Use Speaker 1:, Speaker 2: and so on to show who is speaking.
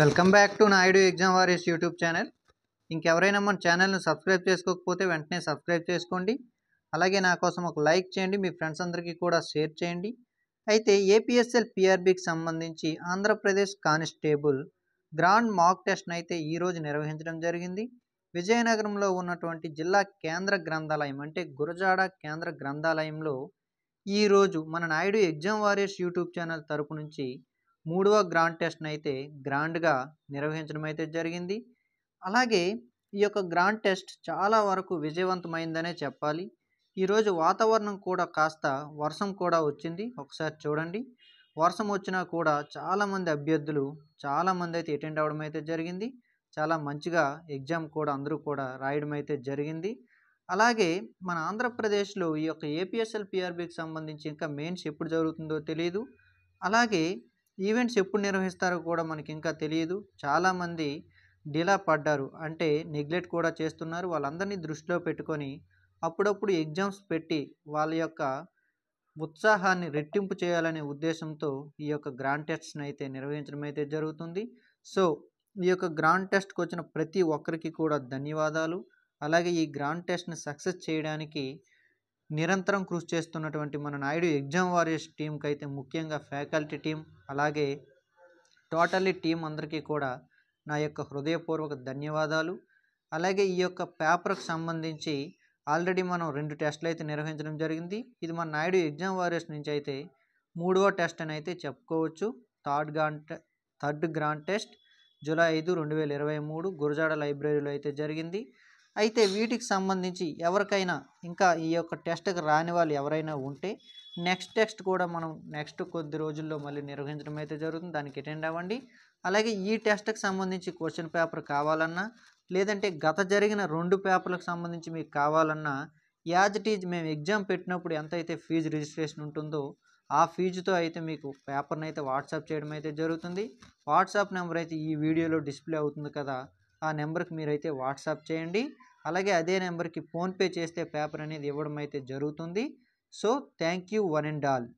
Speaker 1: welcome back to Naidu exam warriors YouTube channel ఇంకెవరైనా మన ఛానల్ను సబ్స్క్రైబ్ చేసుకోకపోతే వెంటనే సబ్స్క్రైబ్ చేసుకోండి అలాగే నా కోసం ఒక లైక్ చేయండి మీ ఫ్రెండ్స్ అందరికీ కూడా షేర్ చేయండి అయితే ఏపీఎస్ఎల్ పిఆర్బికి సంబంధించి ఆంధ్రప్రదేశ్ కానిస్టేబుల్ గ్రాండ్ మాక్ టెస్ట్ను అయితే ఈరోజు నిర్వహించడం జరిగింది విజయనగరంలో ఉన్నటువంటి జిల్లా కేంద్ర గ్రంథాలయం అంటే గురజాడ కేంద్ర గ్రంథాలయంలో ఈరోజు మన Naidu exam warriors YouTube channel తరపు నుంచి మూడవ గ్రాండ్ టెస్ట్ని అయితే గ్రాండ్గా నిర్వహించడం అయితే జరిగింది అలాగే ఈ యొక్క గ్రాండ్ టెస్ట్ చాలా వరకు విజయవంతమైందనే చెప్పాలి ఈరోజు వాతావరణం కూడా కాస్త వర్షం కూడా వచ్చింది ఒకసారి చూడండి వర్షం వచ్చినా కూడా చాలామంది అభ్యర్థులు చాలామంది అయితే అటెండ్ అవ్వడం అయితే జరిగింది చాలా మంచిగా ఎగ్జామ్ కూడా అందరూ కూడా రాయడం అయితే జరిగింది అలాగే మన ఆంధ్రప్రదేశ్లో ఈ యొక్క ఏపీఎస్ఎల్ పిఆర్బికి సంబంధించి ఇంకా మెయిన్స్ ఎప్పుడు జరుగుతుందో తెలియదు అలాగే ఈవెంట్స్ ఎప్పుడు నిర్వహిస్తారో కూడా మనకి ఇంకా తెలియదు చాలామంది డిలా పడ్డారు అంటే నెగ్లెక్ట్ కూడా చేస్తున్నారు వాళ్ళందరినీ దృష్టిలో పెట్టుకొని అప్పుడప్పుడు ఎగ్జామ్స్ పెట్టి వాళ్ళ యొక్క ఉత్సాహాన్ని రెట్టింపు చేయాలనే ఉద్దేశంతో ఈ యొక్క గ్రాండ్ టెస్ట్ని అయితే నిర్వహించడం అయితే జరుగుతుంది సో ఈ యొక్క గ్రాండ్ టెస్ట్కి వచ్చిన ప్రతి ఒక్కరికి కూడా ధన్యవాదాలు అలాగే ఈ గ్రాండ్ టెస్ట్ని సక్సెస్ చేయడానికి నిరంతరం కృషి చేస్తున్నటువంటి మన నాయుడు ఎగ్జామ్ వారియర్స్ టీంకి అయితే ముఖ్యంగా ఫ్యాకల్టీ టీం అలాగే టోటల్లీ టీం అందరికీ కూడా నా యొక్క హృదయపూర్వక ధన్యవాదాలు అలాగే ఈ యొక్క పేపర్కి సంబంధించి ఆల్రెడీ మనం రెండు టెస్టులు అయితే నిర్వహించడం జరిగింది ఇది మన నాయుడు ఎగ్జామ్ వారియర్స్ నుంచి అయితే మూడవ టెస్ట్ అని అయితే చెప్పుకోవచ్చు third grant third grand test July ఐదు రెండు వేల ఇరవై మూడు గురజాడ లైబ్రరీలో అయితే జరిగింది అయితే వీటికి సంబంధించి ఎవరికైనా ఇంకా ఈ యొక్క టెస్ట్కి రాని వాళ్ళు ఎవరైనా ఉంటే నెక్స్ట్ టెస్ట్ కూడా మనం నెక్స్ట్ కొద్ది రోజుల్లో మళ్ళీ నిర్వహించడం అయితే జరుగుతుంది దానికి అటెండ్ అవ్వండి అలాగే ఈ టెస్ట్కి సంబంధించి క్వశ్చన్ పేపర్ కావాలన్నా లేదంటే గత జరిగిన రెండు పేపర్లకు సంబంధించి మీకు కావాలన్నా యాజ్ ఇట్ ఈజ్ మేము ఎగ్జామ్ పెట్టినప్పుడు ఎంత అయితే ఫీజు రిజిస్ట్రేషన్ ఉంటుందో ఆ ఫీజుతో అయితే మీకు పేపర్ని అయితే వాట్సాప్ చేయడం అయితే జరుగుతుంది వాట్సాప్ నెంబర్ అయితే ఈ వీడియోలో డిస్ప్లే అవుతుంది కదా ఆ నెంబర్కి మీరైతే వాట్సాప్ చేయండి అలాగే అదే నెంబర్కి ఫోన్పే చేస్తే పేపర్ అనేది ఇవ్వడం అయితే జరుగుతుంది so thank you one and all